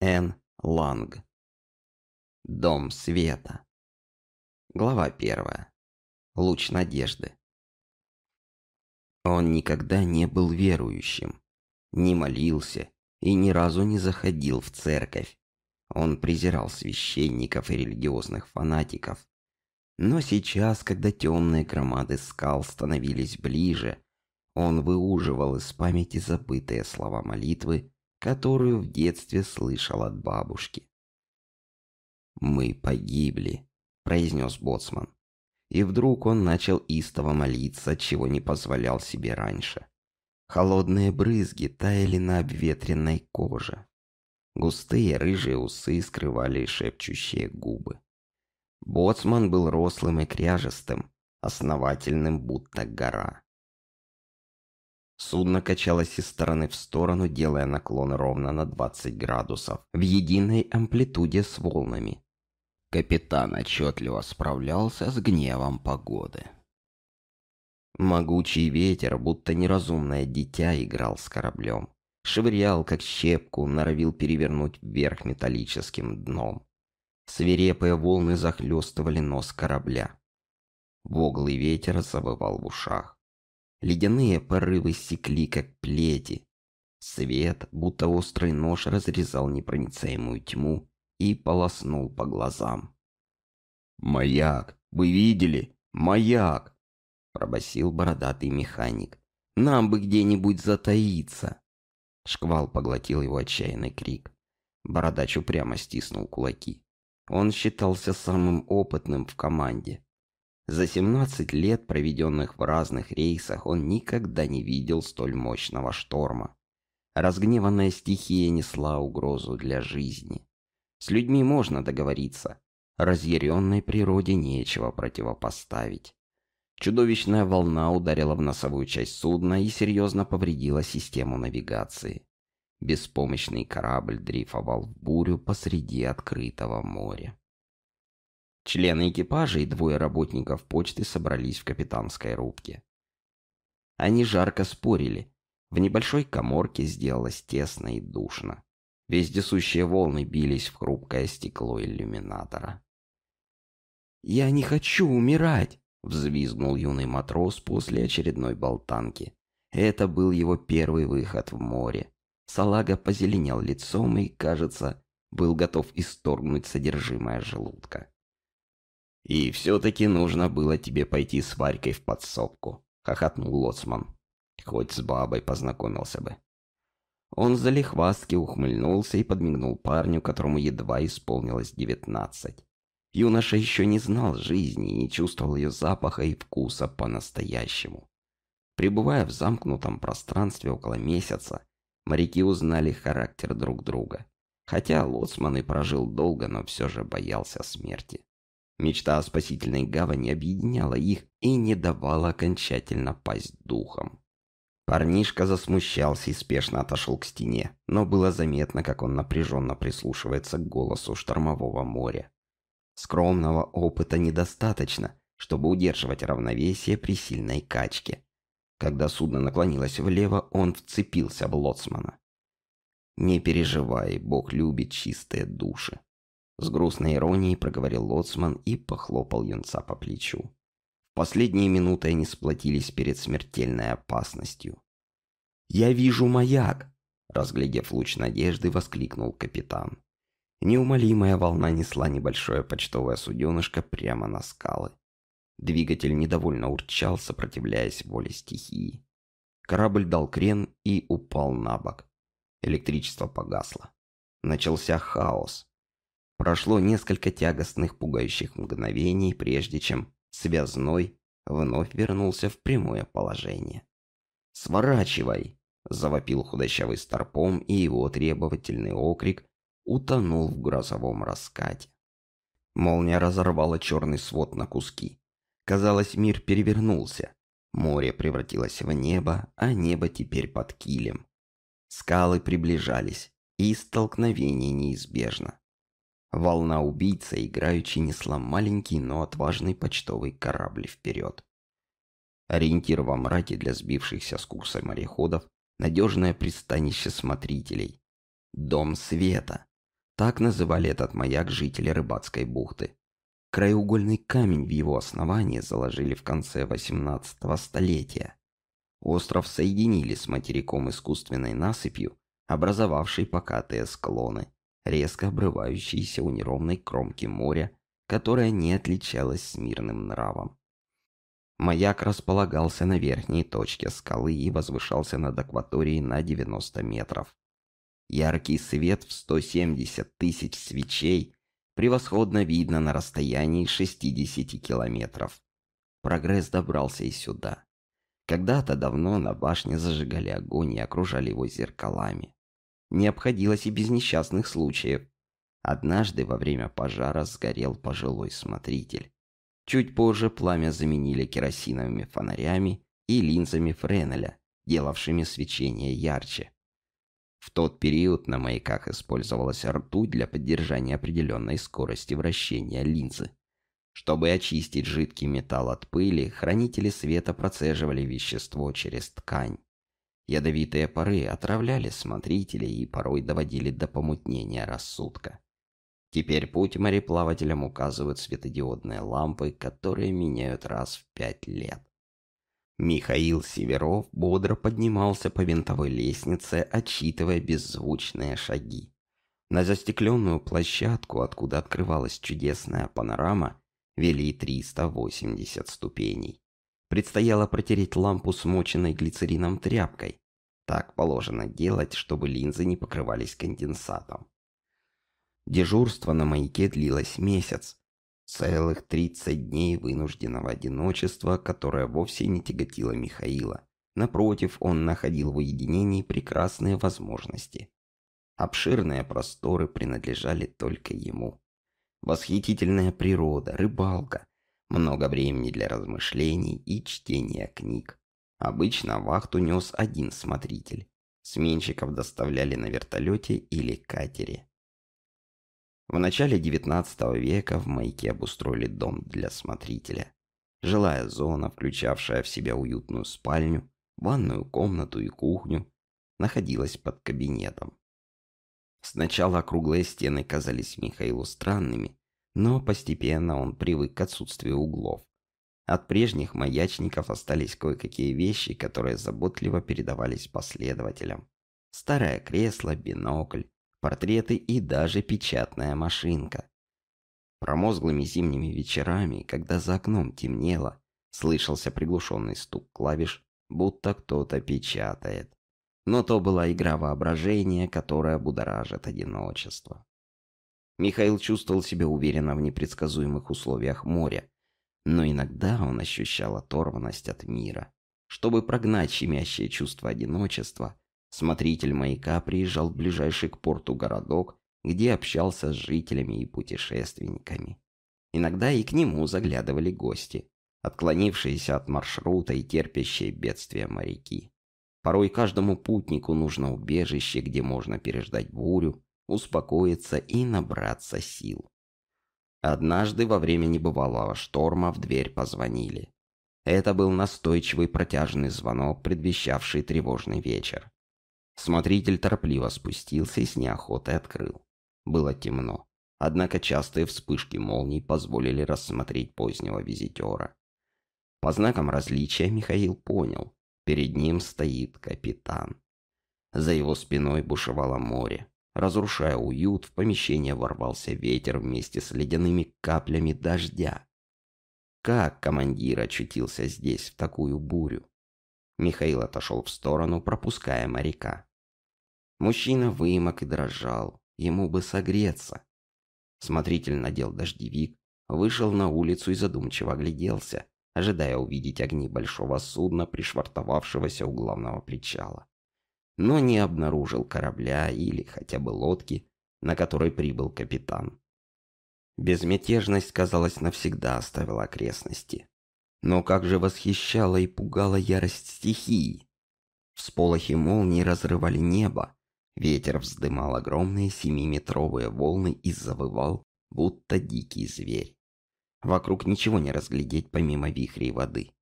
Н. Ланг. Дом света. Глава первая. Луч надежды. Он никогда не был верующим, не молился и ни разу не заходил в церковь. Он презирал священников и религиозных фанатиков. Но сейчас, когда темные громады скал становились ближе, он выуживал из памяти забытые слова молитвы которую в детстве слышал от бабушки. «Мы погибли», — произнес Боцман. И вдруг он начал истово молиться, чего не позволял себе раньше. Холодные брызги таяли на обветренной коже. Густые рыжие усы скрывали шепчущие губы. Боцман был рослым и кряжестым, основательным будто гора. Судно качалось из стороны в сторону, делая наклон ровно на 20 градусов, в единой амплитуде с волнами. Капитан отчетливо справлялся с гневом погоды. Могучий ветер, будто неразумное дитя, играл с кораблем. Швырял, как щепку, норовил перевернуть вверх металлическим дном. Свирепые волны захлестывали нос корабля. Воглый ветер завывал в ушах. Ледяные порывы секли, как плети. Свет, будто острый нож, разрезал непроницаемую тьму и полоснул по глазам. «Маяк! Вы видели? Маяк!» – пробасил бородатый механик. «Нам бы где-нибудь затаиться!» Шквал поглотил его отчаянный крик. Бородач упрямо стиснул кулаки. Он считался самым опытным в команде. За 17 лет, проведенных в разных рейсах, он никогда не видел столь мощного шторма. Разгневанная стихия несла угрозу для жизни. С людьми можно договориться. Разъяренной природе нечего противопоставить. Чудовищная волна ударила в носовую часть судна и серьезно повредила систему навигации. Беспомощный корабль дрейфовал в бурю посреди открытого моря. Члены экипажа и двое работников почты собрались в капитанской рубке. Они жарко спорили. В небольшой коморке сделалось тесно и душно. Вездесущие волны бились в хрупкое стекло иллюминатора. «Я не хочу умирать!» — взвизгнул юный матрос после очередной болтанки. Это был его первый выход в море. Салага позеленел лицом и, кажется, был готов исторгнуть содержимое желудка. «И все-таки нужно было тебе пойти с Варькой в подсобку», — хохотнул Лоцман. «Хоть с бабой познакомился бы». Он залихвастки ухмыльнулся и подмигнул парню, которому едва исполнилось девятнадцать. Юноша еще не знал жизни и не чувствовал ее запаха и вкуса по-настоящему. Пребывая в замкнутом пространстве около месяца, моряки узнали характер друг друга. Хотя Лоцман и прожил долго, но все же боялся смерти. Мечта о спасительной гавани объединяла их и не давала окончательно пасть духом. Парнишка засмущался и спешно отошел к стене, но было заметно, как он напряженно прислушивается к голосу штормового моря. Скромного опыта недостаточно, чтобы удерживать равновесие при сильной качке. Когда судно наклонилось влево, он вцепился в лоцмана. «Не переживай, Бог любит чистые души», с грустной иронией проговорил лоцман и похлопал юнца по плечу. В последние минуты они сплотились перед смертельной опасностью. «Я вижу маяк!» Разглядев луч надежды, воскликнул капитан. Неумолимая волна несла небольшое почтовое суденышко прямо на скалы. Двигатель недовольно урчал, сопротивляясь воле стихии. Корабль дал крен и упал на бок. Электричество погасло. Начался хаос. Прошло несколько тягостных пугающих мгновений, прежде чем связной вновь вернулся в прямое положение. «Сворачивай!» – завопил худощавый старпом, и его требовательный окрик утонул в грозовом раскате. Молния разорвала черный свод на куски. Казалось, мир перевернулся. Море превратилось в небо, а небо теперь под килем. Скалы приближались, и столкновение неизбежно. Волна убийца играючи несла маленький, но отважный почтовый корабль вперед. Ориентир во мраке для сбившихся с курса мореходов, надежное пристанище смотрителей. Дом света. Так называли этот маяк жители рыбацкой бухты. Краеугольный камень в его основании заложили в конце 18 столетия. Остров соединили с материком искусственной насыпью, образовавшей покатые склоны резко обрывающейся у неровной кромки моря, которая не отличалась смирным нравом. Маяк располагался на верхней точке скалы и возвышался над акваторией на 90 метров. Яркий свет в 170 тысяч свечей превосходно видно на расстоянии 60 километров. Прогресс добрался и сюда. Когда-то давно на башне зажигали огонь и окружали его зеркалами. Не обходилось и без несчастных случаев. Однажды во время пожара сгорел пожилой смотритель. Чуть позже пламя заменили керосиновыми фонарями и линзами Френеля, делавшими свечение ярче. В тот период на маяках использовалась ртуть для поддержания определенной скорости вращения линзы. Чтобы очистить жидкий металл от пыли, хранители света процеживали вещество через ткань. Ядовитые пары отравляли смотрителей и порой доводили до помутнения рассудка. Теперь путь мореплавателям указывают светодиодные лампы, которые меняют раз в пять лет. Михаил Северов бодро поднимался по винтовой лестнице, отчитывая беззвучные шаги. На застекленную площадку, откуда открывалась чудесная панорама, вели 380 ступеней. Предстояло протереть лампу смоченной глицерином тряпкой. Так положено делать, чтобы линзы не покрывались конденсатом. Дежурство на маяке длилось месяц. Целых 30 дней вынужденного одиночества, которое вовсе не тяготило Михаила. Напротив, он находил в уединении прекрасные возможности. Обширные просторы принадлежали только ему. Восхитительная природа, рыбалка, много времени для размышлений и чтения книг. Обычно вахту нес один смотритель. Сменщиков доставляли на вертолете или катере. В начале 19 века в маяке обустроили дом для смотрителя. Жилая зона, включавшая в себя уютную спальню, ванную комнату и кухню, находилась под кабинетом. Сначала круглые стены казались Михаилу странными, но постепенно он привык к отсутствию углов. От прежних маячников остались кое-какие вещи, которые заботливо передавались последователям. Старое кресло, бинокль, портреты и даже печатная машинка. Промозглыми зимними вечерами, когда за окном темнело, слышался приглушенный стук клавиш, будто кто-то печатает. Но то была игра воображения, которая будоражит одиночество. Михаил чувствовал себя уверенно в непредсказуемых условиях моря, но иногда он ощущал оторванность от мира. Чтобы прогнать щемящее чувство одиночества, смотритель маяка приезжал в ближайший к порту городок, где общался с жителями и путешественниками. Иногда и к нему заглядывали гости, отклонившиеся от маршрута и терпящие бедствия моряки. Порой каждому путнику нужно убежище, где можно переждать бурю, успокоиться и набраться сил. Однажды во время небывалого шторма в дверь позвонили. Это был настойчивый протяжный звонок, предвещавший тревожный вечер. Смотритель торпливо спустился и с неохотой открыл. Было темно. Однако частые вспышки молний позволили рассмотреть позднего визитера. По знакам различия Михаил понял, перед ним стоит капитан. За его спиной бушевало море, Разрушая уют, в помещение ворвался ветер вместе с ледяными каплями дождя. Как командир очутился здесь в такую бурю? Михаил отошел в сторону, пропуская моряка. Мужчина вымок и дрожал, ему бы согреться. Смотритель надел дождевик, вышел на улицу и задумчиво огляделся, ожидая увидеть огни большого судна, пришвартовавшегося у главного причала но не обнаружил корабля или хотя бы лодки, на которой прибыл капитан. Безмятежность, казалось, навсегда оставила окрестности. Но как же восхищала и пугала ярость стихии! Всполохи молний разрывали небо, ветер вздымал огромные семиметровые волны и завывал, будто дикий зверь. Вокруг ничего не разглядеть помимо вихрей воды.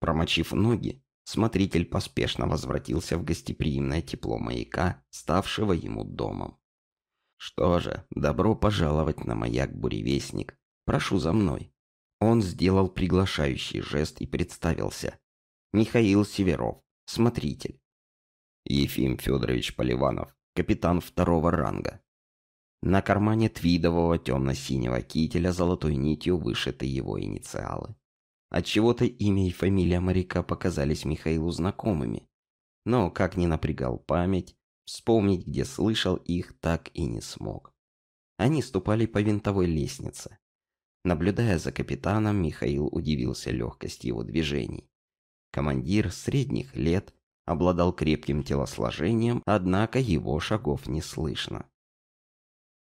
Промочив ноги, смотритель поспешно возвратился в гостеприимное тепло маяка, ставшего ему домом. «Что же, добро пожаловать на маяк, буревестник. Прошу за мной». Он сделал приглашающий жест и представился. «Михаил Северов, смотритель». «Ефим Федорович Поливанов, капитан второго ранга». На кармане твидового темно-синего кителя золотой нитью вышиты его инициалы. Отчего-то имя и фамилия моряка показались Михаилу знакомыми. Но, как ни напрягал память, вспомнить, где слышал их, так и не смог. Они ступали по винтовой лестнице. Наблюдая за капитаном, Михаил удивился легкости его движений. Командир средних лет обладал крепким телосложением, однако его шагов не слышно.